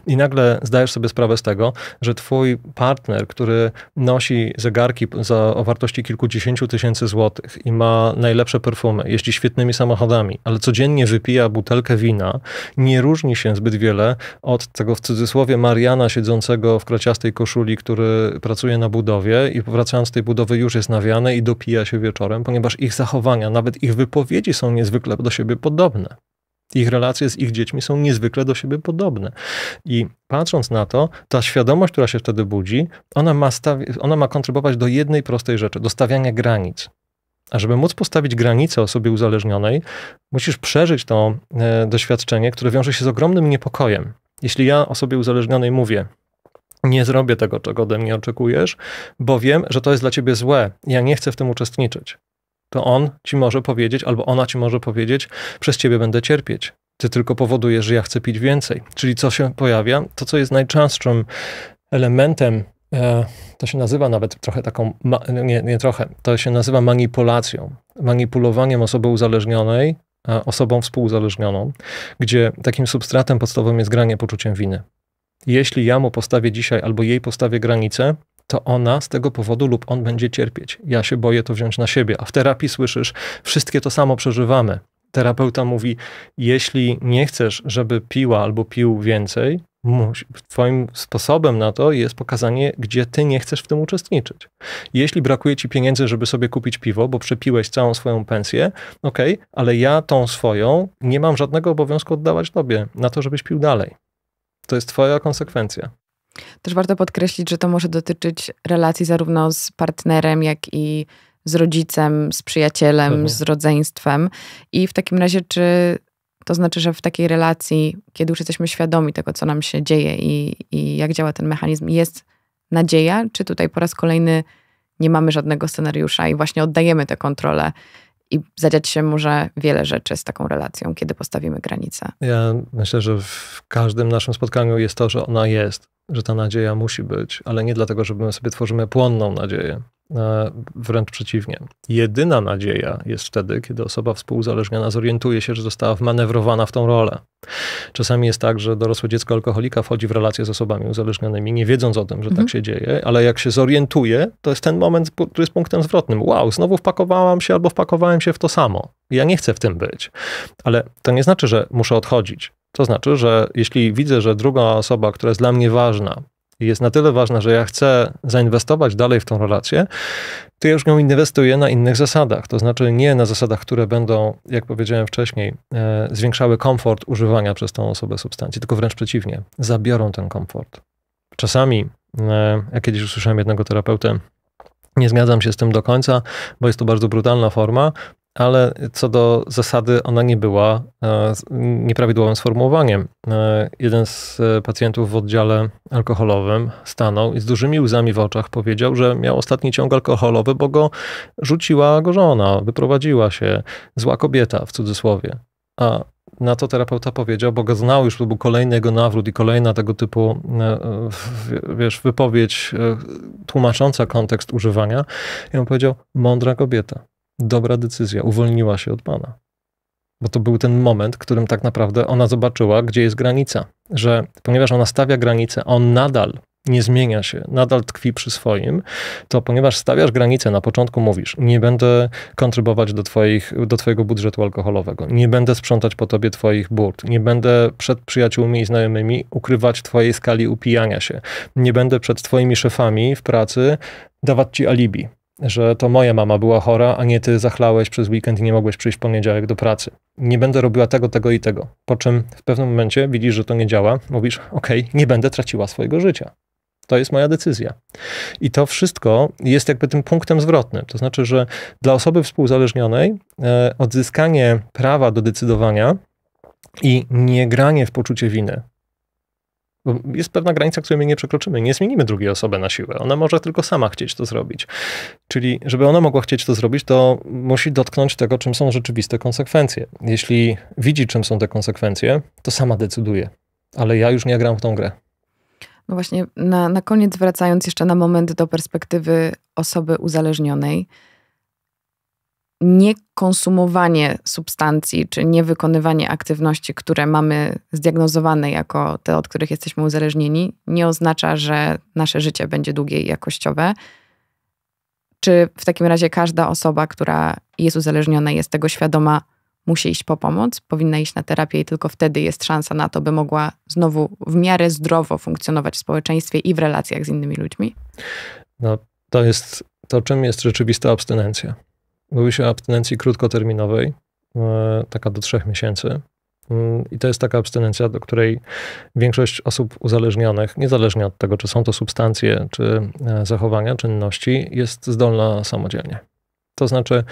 I nagle zdajesz sobie sprawę z tego, że twój partner, który nosi zegarki za, o wartości kilkudziesięciu tysięcy złotych i ma najlepsze perfumy, jeździ świetnymi samochodami, ale codziennie wypija butelkę wina, nie różni się zbyt wiele od tego w cudzysłowie Mariana siedzącego w kraciastej koszuli, który pracuje na budowie i powracając z tej budowy już jest nawiany i dopija się wieczorem, ponieważ ich zachowania, nawet ich wypowiedzi są niezwykle do siebie podobne. Ich relacje z ich dziećmi są niezwykle do siebie podobne. I patrząc na to, ta świadomość, która się wtedy budzi, ona ma, ona ma kontrybować do jednej prostej rzeczy, do stawiania granic. A żeby móc postawić granicę osobie uzależnionej, musisz przeżyć to e, doświadczenie, które wiąże się z ogromnym niepokojem. Jeśli ja osobie uzależnionej mówię, nie zrobię tego, czego ode mnie oczekujesz, bo wiem, że to jest dla ciebie złe, ja nie chcę w tym uczestniczyć, to on ci może powiedzieć, albo ona ci może powiedzieć, przez ciebie będę cierpieć. Ty tylko powodujesz, że ja chcę pić więcej. Czyli co się pojawia? To, co jest najczęstszym elementem E, to się nazywa nawet trochę taką, nie, nie trochę, to się nazywa manipulacją, manipulowaniem osoby uzależnionej osobą współuzależnioną, gdzie takim substratem podstawowym jest granie poczuciem winy. Jeśli ja mu postawię dzisiaj albo jej postawię granicę, to ona z tego powodu lub on będzie cierpieć. Ja się boję to wziąć na siebie. A w terapii słyszysz, wszystkie to samo przeżywamy. Terapeuta mówi, jeśli nie chcesz, żeby piła albo pił więcej, Twoim sposobem na to jest pokazanie, gdzie ty nie chcesz w tym uczestniczyć. Jeśli brakuje ci pieniędzy, żeby sobie kupić piwo, bo przepiłeś całą swoją pensję, okej, okay, ale ja tą swoją nie mam żadnego obowiązku oddawać tobie na to, żebyś pił dalej. To jest twoja konsekwencja. Też warto podkreślić, że to może dotyczyć relacji zarówno z partnerem, jak i z rodzicem, z przyjacielem, z rodzeństwem. I w takim razie, czy to znaczy, że w takiej relacji, kiedy już jesteśmy świadomi tego, co nam się dzieje i, i jak działa ten mechanizm, jest nadzieja, czy tutaj po raz kolejny nie mamy żadnego scenariusza i właśnie oddajemy tę kontrolę i zadziać się może wiele rzeczy z taką relacją, kiedy postawimy granicę. Ja myślę, że w każdym naszym spotkaniu jest to, że ona jest, że ta nadzieja musi być, ale nie dlatego, że my sobie tworzymy płonną nadzieję, E, wręcz przeciwnie. Jedyna nadzieja jest wtedy, kiedy osoba współuzależniona zorientuje się, że została wmanewrowana w tą rolę. Czasami jest tak, że dorosłe dziecko alkoholika wchodzi w relacje z osobami uzależnionymi, nie wiedząc o tym, że tak mhm. tak się dzieje, ale jak się zorientuje, to jest ten moment, który jest punktem zwrotnym. Wow, znowu wpakowałam się albo wpakowałem się w to samo. Ja nie chcę w tym być. Ale to nie znaczy, że muszę odchodzić. To znaczy, że jeśli widzę, że druga osoba, która jest dla mnie ważna, jest na tyle ważna, że ja chcę zainwestować dalej w tą relację, to ja już ją inwestuję na innych zasadach. To znaczy nie na zasadach, które będą, jak powiedziałem wcześniej, e, zwiększały komfort używania przez tą osobę substancji, tylko wręcz przeciwnie, zabiorą ten komfort. Czasami, e, kiedyś usłyszałem jednego terapeuty, nie zgadzam się z tym do końca, bo jest to bardzo brutalna forma, ale co do zasady ona nie była e, nieprawidłowym sformułowaniem. E, jeden z e, pacjentów w oddziale alkoholowym stanął i z dużymi łzami w oczach powiedział, że miał ostatni ciąg alkoholowy, bo go rzuciła go żona, wyprowadziła się, zła kobieta w cudzysłowie. A na to terapeuta powiedział, bo go znał już, to był kolejny jego nawrót i kolejna tego typu wiesz, wypowiedź tłumacząca kontekst używania. I on powiedział, mądra kobieta dobra decyzja, uwolniła się od Pana. Bo to był ten moment, w którym tak naprawdę ona zobaczyła, gdzie jest granica. Że ponieważ ona stawia granicę, a on nadal nie zmienia się, nadal tkwi przy swoim, to ponieważ stawiasz granicę, na początku mówisz, nie będę kontrybować do, twoich, do twojego budżetu alkoholowego, nie będę sprzątać po tobie twoich burt, nie będę przed przyjaciółmi i znajomymi ukrywać twojej skali upijania się, nie będę przed twoimi szefami w pracy dawać ci alibi że to moja mama była chora, a nie ty zachlałeś przez weekend i nie mogłeś przyjść w poniedziałek do pracy. Nie będę robiła tego, tego i tego. Po czym w pewnym momencie widzisz, że to nie działa, mówisz, ok, nie będę traciła swojego życia. To jest moja decyzja. I to wszystko jest jakby tym punktem zwrotnym. To znaczy, że dla osoby współzależnionej e, odzyskanie prawa do decydowania i nie granie w poczucie winy, jest pewna granica, której my nie przekroczymy. Nie zmienimy drugiej osoby na siłę. Ona może tylko sama chcieć to zrobić. Czyli, żeby ona mogła chcieć to zrobić, to musi dotknąć tego, czym są rzeczywiste konsekwencje. Jeśli widzi, czym są te konsekwencje, to sama decyduje. Ale ja już nie gram w tą grę. No właśnie, na, na koniec wracając jeszcze na moment do perspektywy osoby uzależnionej niekonsumowanie substancji czy niewykonywanie aktywności, które mamy zdiagnozowane jako te, od których jesteśmy uzależnieni, nie oznacza, że nasze życie będzie długie i jakościowe. Czy w takim razie każda osoba, która jest uzależniona, jest tego świadoma, musi iść po pomoc, powinna iść na terapię i tylko wtedy jest szansa na to, by mogła znowu w miarę zdrowo funkcjonować w społeczeństwie i w relacjach z innymi ludźmi? No, to jest to, czym jest rzeczywista abstynencja mówi się o abstynencji krótkoterminowej, e, taka do trzech miesięcy. Mm, I to jest taka abstynencja, do której większość osób uzależnionych, niezależnie od tego, czy są to substancje, czy e, zachowania, czynności, jest zdolna samodzielnie. To znaczy,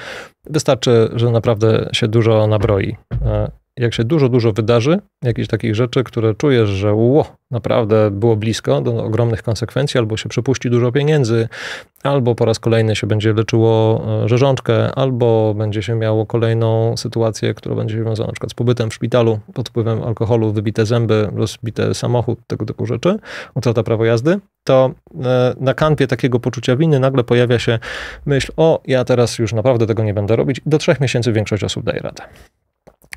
wystarczy, że naprawdę się dużo nabroi e, jak się dużo, dużo wydarzy, jakichś takich rzeczy, które czujesz, że ło, naprawdę było blisko do ogromnych konsekwencji, albo się przepuści dużo pieniędzy, albo po raz kolejny się będzie leczyło e, rzeżączkę, albo będzie się miało kolejną sytuację, która będzie się wiązała na przykład z pobytem w szpitalu, pod wpływem alkoholu, wybite zęby, rozbite samochód, tego typu rzeczy, utrata prawo jazdy, to e, na kanpie takiego poczucia winy nagle pojawia się myśl, o, ja teraz już naprawdę tego nie będę robić. Do trzech miesięcy większość osób daje radę.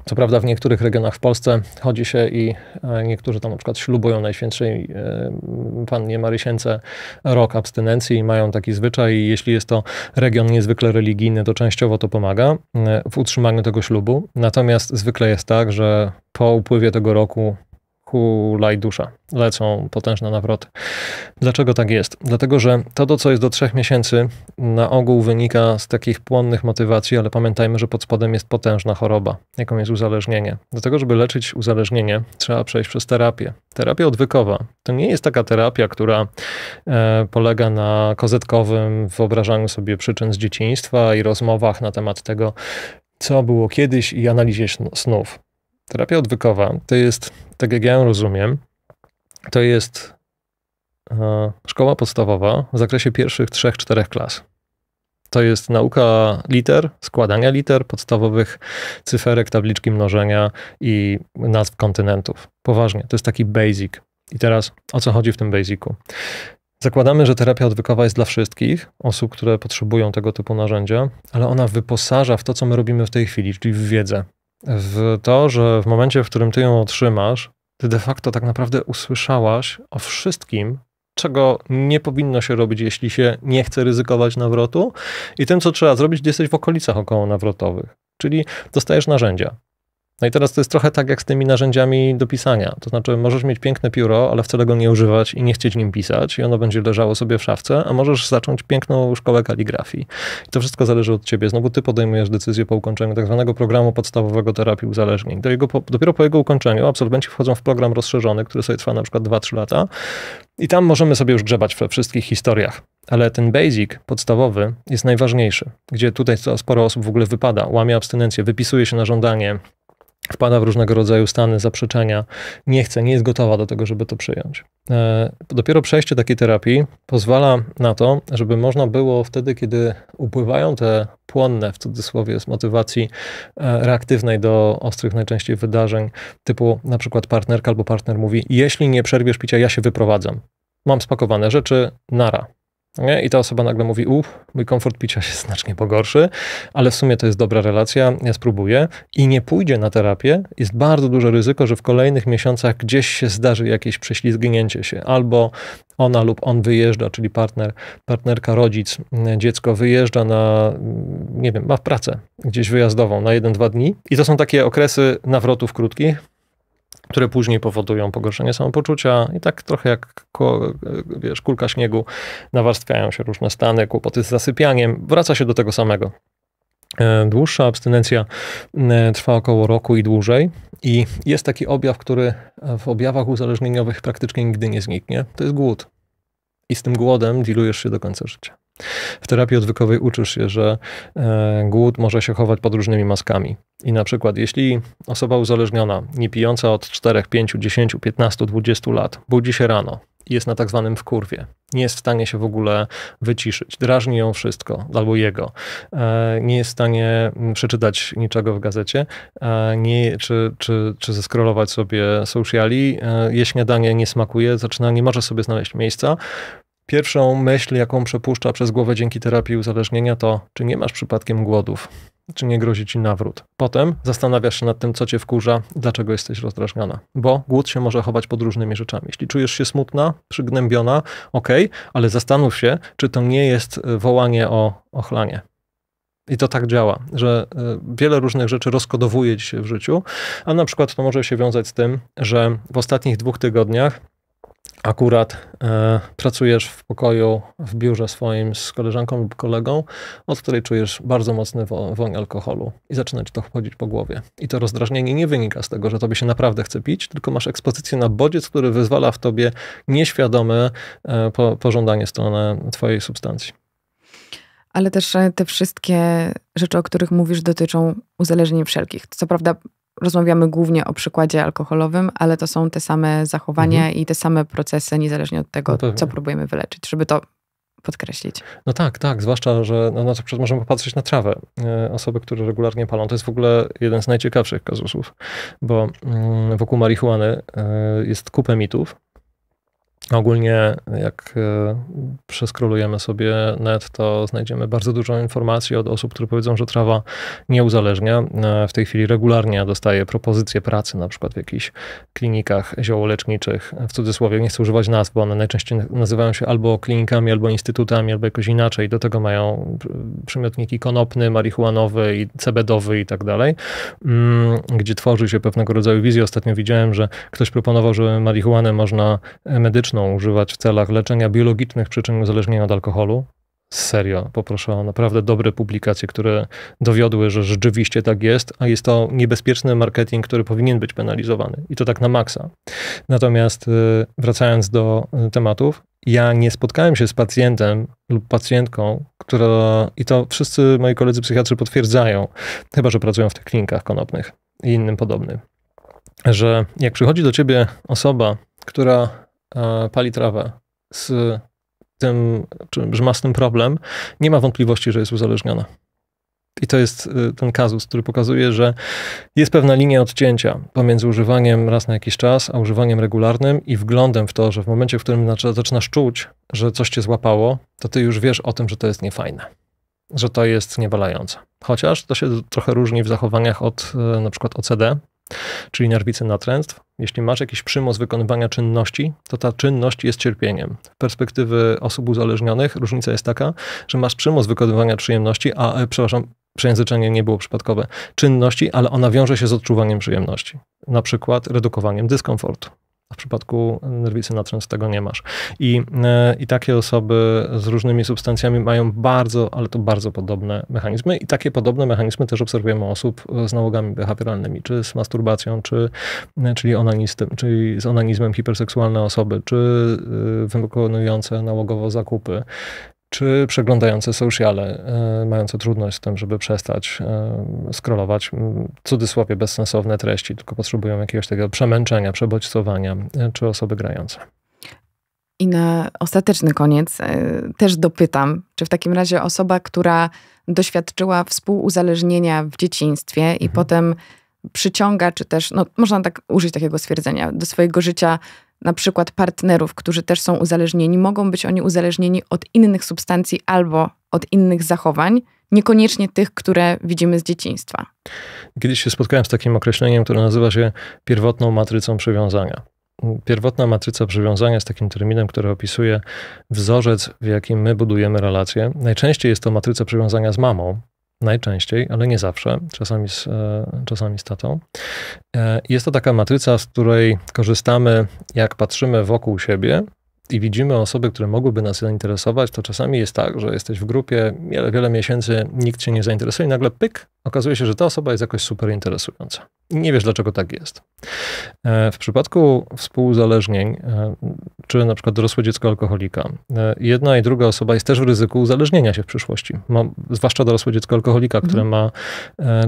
Co prawda w niektórych regionach w Polsce chodzi się i e, niektórzy tam na przykład ślubują Najświętszej Pannie Marysięce rok abstynencji i mają taki zwyczaj i jeśli jest to region niezwykle religijny, to częściowo to pomaga e, w utrzymaniu tego ślubu. Natomiast zwykle jest tak, że po upływie tego roku hulaj dusza. Lecą potężne nawroty. Dlaczego tak jest? Dlatego, że to, do co jest do trzech miesięcy, na ogół wynika z takich płonnych motywacji, ale pamiętajmy, że pod spodem jest potężna choroba, jaką jest uzależnienie. Do tego, żeby leczyć uzależnienie, trzeba przejść przez terapię. Terapia odwykowa to nie jest taka terapia, która e, polega na kozetkowym wyobrażaniu sobie przyczyn z dzieciństwa i rozmowach na temat tego, co było kiedyś i analizie snów. Terapia odwykowa to jest, tak jak ja ją rozumiem, to jest e, szkoła podstawowa w zakresie pierwszych trzech, czterech klas. To jest nauka liter, składania liter, podstawowych cyferek, tabliczki mnożenia i nazw kontynentów. Poważnie, to jest taki basic. I teraz o co chodzi w tym basicu? Zakładamy, że terapia odwykowa jest dla wszystkich osób, które potrzebują tego typu narzędzia, ale ona wyposaża w to, co my robimy w tej chwili, czyli w wiedzę w to, że w momencie, w którym ty ją otrzymasz, ty de facto tak naprawdę usłyszałaś o wszystkim, czego nie powinno się robić, jeśli się nie chce ryzykować nawrotu, i tym, co trzeba zrobić, gdy jesteś w okolicach około nawrotowych. Czyli dostajesz narzędzia. No i teraz to jest trochę tak jak z tymi narzędziami do pisania. To znaczy, możesz mieć piękne pióro, ale wcale go nie używać i nie chcieć nim pisać, i ono będzie leżało sobie w szafce, a możesz zacząć piękną szkołę kaligrafii. I to wszystko zależy od ciebie. Znowu ty podejmujesz decyzję po ukończeniu tak zwanego programu podstawowego terapii uzależnień. Do jego, dopiero po jego ukończeniu absolwenci wchodzą w program rozszerzony, który sobie trwa na przykład 2-3 lata, i tam możemy sobie już grzebać we wszystkich historiach. Ale ten basic podstawowy jest najważniejszy, gdzie tutaj sporo osób w ogóle wypada, łamie abstynencję, wypisuje się na żądanie, wpada w różnego rodzaju stany zaprzeczenia, nie chce, nie jest gotowa do tego, żeby to przyjąć. E, dopiero przejście takiej terapii pozwala na to, żeby można było wtedy, kiedy upływają te płonne, w cudzysłowie, z motywacji e, reaktywnej do ostrych najczęściej wydarzeń, typu na przykład partnerka albo partner mówi, jeśli nie przerwiesz picia, ja się wyprowadzam. Mam spakowane rzeczy, nara, nie? I ta osoba nagle mówi, uff, mój komfort picia się znacznie pogorszy, ale w sumie to jest dobra relacja, ja spróbuję i nie pójdzie na terapię, jest bardzo duże ryzyko, że w kolejnych miesiącach gdzieś się zdarzy jakieś prześlizgnięcie się, albo ona lub on wyjeżdża, czyli partner, partnerka, rodzic, dziecko wyjeżdża na, nie wiem, ma pracę gdzieś wyjazdową na jeden, dwa dni i to są takie okresy nawrotów krótkich, które później powodują pogorszenie samopoczucia i tak trochę jak wiesz, kulka śniegu nawarstwiają się różne stany, kłopoty z zasypianiem, wraca się do tego samego. E, dłuższa abstynencja e, trwa około roku i dłużej i jest taki objaw, który w objawach uzależnieniowych praktycznie nigdy nie zniknie, to jest głód. I z tym głodem dilujesz się do końca życia. W terapii odwykowej uczysz się, że e, głód może się chować pod różnymi maskami. I na przykład, jeśli osoba uzależniona, nie pijąca od 4, 5, 10, 15, 20 lat, budzi się rano, jest na tak zwanym wkurwie. Nie jest w stanie się w ogóle wyciszyć. Drażni ją wszystko, albo jego. E, nie jest w stanie mm, przeczytać niczego w gazecie, e, nie, czy, czy, czy zeskrolować sobie sociali. je śniadanie nie smakuje, zaczyna, nie może sobie znaleźć miejsca. Pierwszą myśl, jaką przepuszcza przez głowę dzięki terapii uzależnienia, to czy nie masz przypadkiem głodów, czy nie grozi ci nawrót. Potem zastanawiasz się nad tym, co cię wkurza, dlaczego jesteś rozdrażniona. Bo głód się może chować pod różnymi rzeczami. Jeśli czujesz się smutna, przygnębiona, ok, ale zastanów się, czy to nie jest y, wołanie o ochlanie. I to tak działa, że y, wiele różnych rzeczy rozkodowuje się w życiu, a na przykład to może się wiązać z tym, że w ostatnich dwóch tygodniach akurat e, pracujesz w pokoju, w biurze swoim z koleżanką lub kolegą, od której czujesz bardzo mocny wo woń alkoholu i zaczyna ci to chodzić po głowie. I to rozdrażnienie nie wynika z tego, że tobie się naprawdę chce pić, tylko masz ekspozycję na bodziec, który wyzwala w tobie nieświadome e, po, pożądanie strony twojej substancji. Ale też e, te wszystkie rzeczy, o których mówisz, dotyczą uzależnień wszelkich. Co prawda rozmawiamy głównie o przykładzie alkoholowym, ale to są te same zachowania mhm. i te same procesy, niezależnie od tego, no co próbujemy wyleczyć, żeby to podkreślić. No tak, tak, zwłaszcza, że no, na przykład możemy popatrzeć na trawę. E, osoby, które regularnie palą, to jest w ogóle jeden z najciekawszych kazusów, bo mm, wokół marihuany e, jest kupę mitów, Ogólnie jak e, przeskrolujemy sobie net, to znajdziemy bardzo dużo informacji od osób, które powiedzą, że trawa nie uzależnia. E, w tej chwili regularnie dostaję propozycje pracy, na przykład w jakichś klinikach ziołoleczniczych. W cudzysłowie nie chcę używać nazw, bo one najczęściej nazywają się albo klinikami, albo instytutami, albo jakoś inaczej. Do tego mają przymiotniki konopny, marihuanowy i cebedowy i tak dalej, mm, gdzie tworzy się pewnego rodzaju wizję. Ostatnio widziałem, że ktoś proponował, że marihuanę można e, medyczną używać w celach leczenia biologicznych przyczyn uzależnienia od alkoholu. Serio, poproszę o naprawdę dobre publikacje, które dowiodły, że rzeczywiście tak jest, a jest to niebezpieczny marketing, który powinien być penalizowany i to tak na maksa. Natomiast y, wracając do y, tematów, ja nie spotkałem się z pacjentem lub pacjentką, która, i to wszyscy moi koledzy psychiatrzy potwierdzają, chyba że pracują w tych klinikach konopnych i innym podobnym, że jak przychodzi do ciebie osoba, która E, pali trawę z tym, że ma z tym problem, nie ma wątpliwości, że jest uzależniona. I to jest e, ten kazus, który pokazuje, że jest pewna linia odcięcia pomiędzy używaniem raz na jakiś czas, a używaniem regularnym i wglądem w to, że w momencie, w którym zaczynasz czuć, że coś cię złapało, to ty już wiesz o tym, że to jest niefajne, że to jest niewalające. Chociaż to się trochę różni w zachowaniach od e, na przykład OCD, czyli nerwicy natręstw. Jeśli masz jakiś przymus wykonywania czynności, to ta czynność jest cierpieniem. Z perspektywy osób uzależnionych różnica jest taka, że masz przymus wykonywania przyjemności, a, e, przepraszam, przejęzyczenie nie było przypadkowe, czynności, ale ona wiąże się z odczuwaniem przyjemności. Na przykład redukowaniem dyskomfortu. A w przypadku nerwicy natręstego nie masz. I, e, I takie osoby z różnymi substancjami mają bardzo, ale to bardzo podobne mechanizmy i takie podobne mechanizmy też obserwujemy osób e, z nałogami behawioralnymi, czy z masturbacją, czy, e, czyli, czyli z onanizmem hiperseksualne osoby, czy wykonujące nałogowo zakupy, czy przeglądające sociale, e, mające trudność z tym, żeby przestać e, scrollować w mm, cudzysłowie bezsensowne treści, tylko potrzebują jakiegoś takiego przemęczenia, przebodźcowania, e, czy osoby grające. I na ostateczny koniec też dopytam, czy w takim razie osoba, która doświadczyła współuzależnienia w dzieciństwie mhm. i potem przyciąga, czy też, no, można tak użyć takiego stwierdzenia, do swojego życia na przykład partnerów, którzy też są uzależnieni, mogą być oni uzależnieni od innych substancji albo od innych zachowań, niekoniecznie tych, które widzimy z dzieciństwa. Kiedyś się spotkałem z takim określeniem, które nazywa się pierwotną matrycą przywiązania. Pierwotna matryca przywiązania jest takim terminem, który opisuje wzorzec, w jakim my budujemy relacje. Najczęściej jest to matryca przywiązania z mamą, Najczęściej, ale nie zawsze, czasami z, e, czasami z tatą. E, jest to taka matryca, z której korzystamy, jak patrzymy wokół siebie i widzimy osoby, które mogłyby nas zainteresować, to czasami jest tak, że jesteś w grupie, wiele, wiele miesięcy nikt cię nie zainteresuje i nagle pyk, okazuje się, że ta osoba jest jakoś super interesująca. nie wiesz, dlaczego tak jest. E, w przypadku współuzależnień, e, czy na przykład dorosłe dziecko alkoholika, e, jedna i druga osoba jest też w ryzyku uzależnienia się w przyszłości. Ma, zwłaszcza dorosłe dziecko alkoholika, które mhm. ma,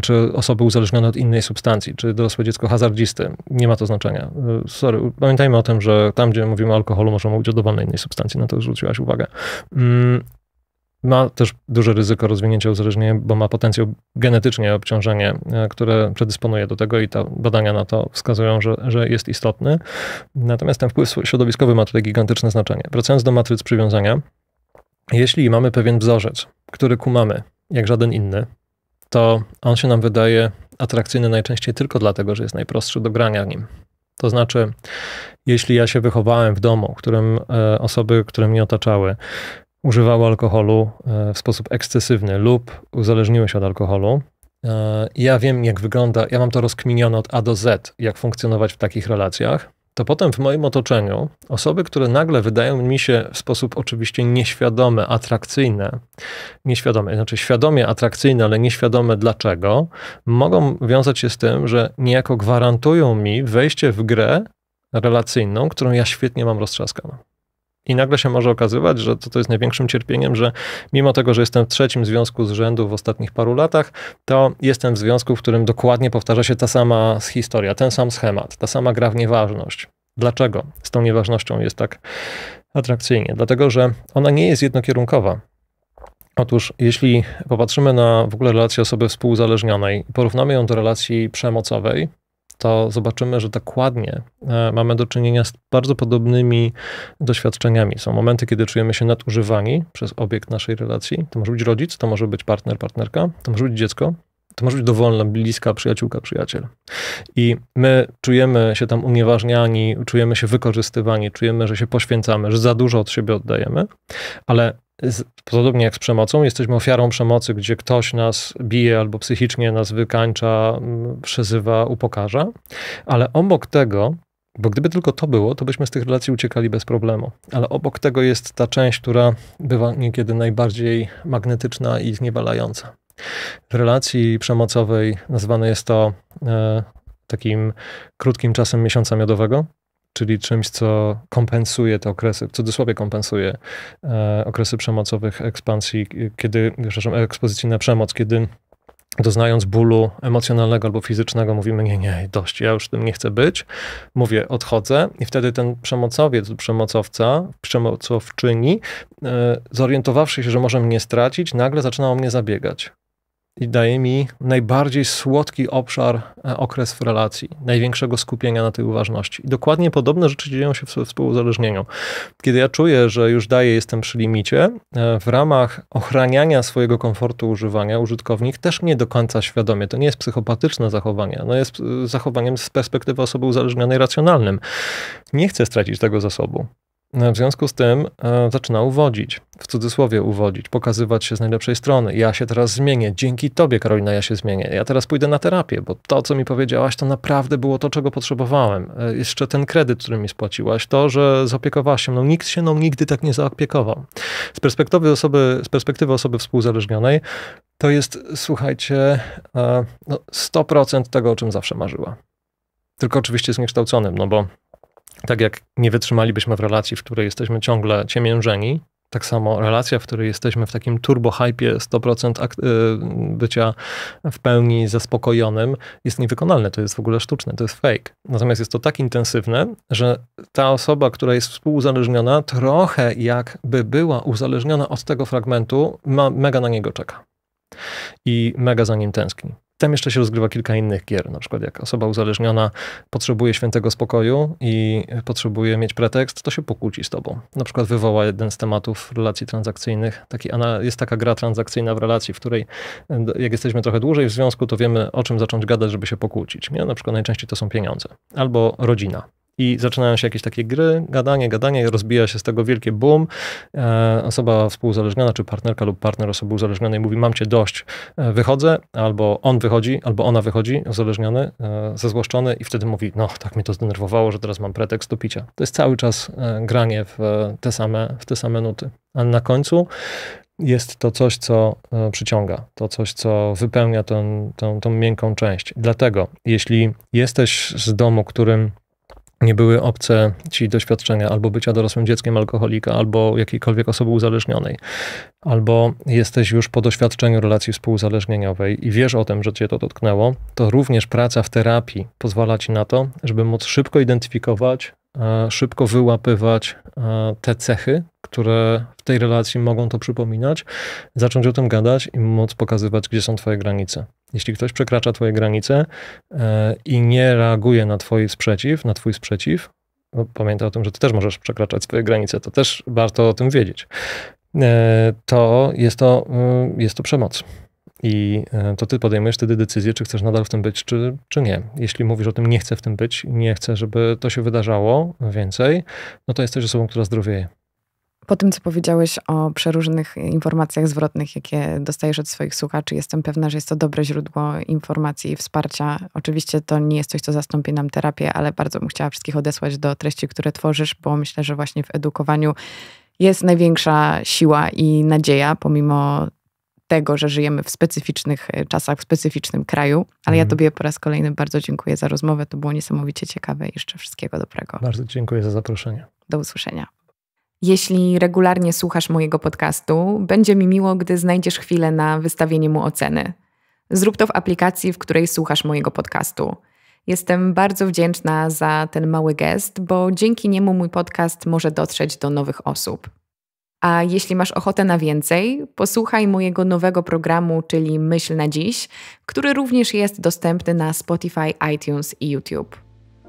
czy osoby uzależnione od innej substancji, czy dorosłe dziecko hazardzisty. Nie ma to znaczenia. Sorry, pamiętajmy o tym, że tam, gdzie mówimy o alkoholu, możemy mówić o dowolnej innej substancji, na to zwróciłaś uwagę. Mm, ma też duże ryzyko rozwinięcia uzależnienia, bo ma potencjał genetycznie obciążenie, e, które predysponuje do tego i te badania na to wskazują, że, że jest istotny. Natomiast ten wpływ środowiskowy ma tutaj gigantyczne znaczenie. Wracając do matryc przywiązania, jeśli mamy pewien wzorzec, który kumamy jak żaden inny, to on się nam wydaje atrakcyjny najczęściej tylko dlatego, że jest najprostszy do grania nim. To znaczy, jeśli ja się wychowałem w domu, w którym e, osoby, które mnie otaczały, używały alkoholu e, w sposób ekscesywny lub uzależniły się od alkoholu, e, ja wiem, jak wygląda, ja mam to rozkminione od A do Z, jak funkcjonować w takich relacjach, to potem w moim otoczeniu osoby, które nagle wydają mi się w sposób oczywiście nieświadomy, atrakcyjne, nieświadome, znaczy świadomie atrakcyjne, ale nieświadome dlaczego, mogą wiązać się z tym, że niejako gwarantują mi wejście w grę relacyjną, którą ja świetnie mam roztrzaskaną. I nagle się może okazywać, że to, to jest największym cierpieniem, że mimo tego, że jestem w trzecim związku z rzędu w ostatnich paru latach, to jestem w związku, w którym dokładnie powtarza się ta sama historia, ten sam schemat, ta sama gra w nieważność. Dlaczego z tą nieważnością jest tak atrakcyjnie? Dlatego, że ona nie jest jednokierunkowa. Otóż, jeśli popatrzymy na w ogóle relację osoby współzależnionej, porównamy ją do relacji przemocowej, to zobaczymy, że dokładnie tak e, mamy do czynienia z bardzo podobnymi doświadczeniami. Są momenty, kiedy czujemy się nadużywani przez obiekt naszej relacji. To może być rodzic, to może być partner, partnerka, to może być dziecko, to może być dowolna, bliska przyjaciółka, przyjaciel. I my czujemy się tam unieważniani, czujemy się wykorzystywani, czujemy, że się poświęcamy, że za dużo od siebie oddajemy, ale podobnie jak z przemocą, jesteśmy ofiarą przemocy, gdzie ktoś nas bije albo psychicznie nas wykańcza, mm, przezywa, upokarza, ale obok tego bo gdyby tylko to było, to byśmy z tych relacji uciekali bez problemu. Ale obok tego jest ta część, która bywa niekiedy najbardziej magnetyczna i zniewalająca. W relacji przemocowej nazywane jest to e, takim krótkim czasem miesiąca miodowego, czyli czymś, co kompensuje te okresy, w cudzysłowie kompensuje e, okresy przemocowych ekspansji, kiedy, przepraszam, ekspozycji na przemoc, kiedy doznając bólu emocjonalnego albo fizycznego, mówimy nie, nie, dość, ja już tym nie chcę być, mówię, odchodzę i wtedy ten przemocowiec, przemocowca, przemocowczyni, e, zorientowawszy się, że może mnie stracić, nagle zaczyna o mnie zabiegać i daje mi najbardziej słodki obszar, e, okres w relacji, największego skupienia na tej uważności. I dokładnie podobne rzeczy dzieją się w współuzależnieniu. Kiedy ja czuję, że już daję, jestem przy limicie, e, w ramach ochraniania swojego komfortu używania, użytkownik też nie do końca świadomie, to nie jest psychopatyczne zachowanie, No jest e, zachowaniem z perspektywy osoby uzależnionej racjonalnym. Nie chcę stracić tego zasobu. E, w związku z tym e, zaczyna uwodzić, w cudzysłowie uwodzić, pokazywać się z najlepszej strony. Ja się teraz zmienię, dzięki tobie, Karolina, ja się zmienię. Ja teraz pójdę na terapię, bo to, co mi powiedziałaś, to naprawdę było to, czego potrzebowałem. E, jeszcze ten kredyt, który mi spłaciłaś, to, że zaopiekowałaś się mną. No, nikt się mną no, nigdy tak nie zaopiekował. Z perspektywy osoby, z perspektywy osoby współzależnionej, to jest, słuchajcie, e, no, 100% tego, o czym zawsze marzyła. Tylko oczywiście zniekształconym, no bo tak jak nie wytrzymalibyśmy w relacji, w której jesteśmy ciągle ciemiężeni, tak samo relacja, w której jesteśmy w takim turbohypie 100% y, bycia w pełni zaspokojonym, jest niewykonalne. To jest w ogóle sztuczne, to jest fake. Natomiast jest to tak intensywne, że ta osoba, która jest współuzależniona, trochę jakby była uzależniona od tego fragmentu, ma, mega na niego czeka. I mega za nim tęskni. Tam jeszcze się rozgrywa kilka innych gier, na przykład jak osoba uzależniona potrzebuje świętego spokoju i potrzebuje mieć pretekst, to się pokłóci z tobą. Na przykład wywoła jeden z tematów relacji transakcyjnych. Taki, jest taka gra transakcyjna w relacji, w której e, jak jesteśmy trochę dłużej w związku, to wiemy o czym zacząć gadać, żeby się pokłócić. Nie? Na przykład najczęściej to są pieniądze albo rodzina i zaczynają się jakieś takie gry, gadanie, gadanie, rozbija się z tego wielkie boom. E, osoba współuzależniona, czy partnerka lub partner osoby uzależnionej mówi, mam cię dość, e, wychodzę, albo on wychodzi, albo ona wychodzi, uzależniony, e, zezłoszczony i wtedy mówi, no tak mnie to zdenerwowało, że teraz mam pretekst do picia. To jest cały czas e, granie w e, te, same, w te same nuty. A na końcu jest to coś, co e, przyciąga, to coś, co wypełnia tą, tą, tą miękką część. Dlatego, jeśli jesteś z domu, którym nie były obce ci doświadczenia albo bycia dorosłym dzieckiem alkoholika, albo jakiejkolwiek osoby uzależnionej, albo jesteś już po doświadczeniu relacji współuzależnieniowej i wiesz o tym, że cię to dotknęło, to również praca w terapii pozwala ci na to, żeby móc szybko identyfikować E, szybko wyłapywać e, te cechy, które w tej relacji mogą to przypominać, zacząć o tym gadać i móc pokazywać, gdzie są Twoje granice. Jeśli ktoś przekracza Twoje granice e, i nie reaguje na Twój sprzeciw, na Twój sprzeciw, no, pamiętaj o tym, że Ty też możesz przekraczać swoje granice, to też warto o tym wiedzieć. To jest to, mm, jest to przemoc. I e, to ty podejmujesz wtedy decyzję, czy chcesz nadal w tym być, czy, czy nie. Jeśli mówisz o tym, nie chcę w tym być, nie chcę, żeby to się wydarzało więcej, no to jesteś osobą, która zdrowieje. Po tym, co powiedziałeś o przeróżnych informacjach zwrotnych, jakie dostajesz od swoich słuchaczy, jestem pewna, że jest to dobre źródło informacji i wsparcia. Oczywiście to nie jest coś, co zastąpi nam terapię, ale bardzo bym chciała wszystkich odesłać do treści, które tworzysz, bo myślę, że właśnie w edukowaniu jest największa siła i nadzieja, pomimo tego, że żyjemy w specyficznych e, czasach, w specyficznym kraju. Ale ja mhm. Tobie po raz kolejny bardzo dziękuję za rozmowę. To było niesamowicie ciekawe i jeszcze wszystkiego dobrego. Bardzo dziękuję za zaproszenie. Do usłyszenia. Jeśli regularnie słuchasz mojego podcastu, będzie mi miło, gdy znajdziesz chwilę na wystawienie mu oceny. Zrób to w aplikacji, w której słuchasz mojego podcastu. Jestem bardzo wdzięczna za ten mały gest, bo dzięki niemu mój podcast może dotrzeć do nowych osób. A jeśli masz ochotę na więcej, posłuchaj mojego nowego programu, czyli Myśl na Dziś, który również jest dostępny na Spotify, iTunes i YouTube.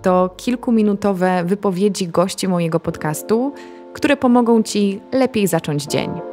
To kilkuminutowe wypowiedzi gości mojego podcastu, które pomogą ci lepiej zacząć dzień.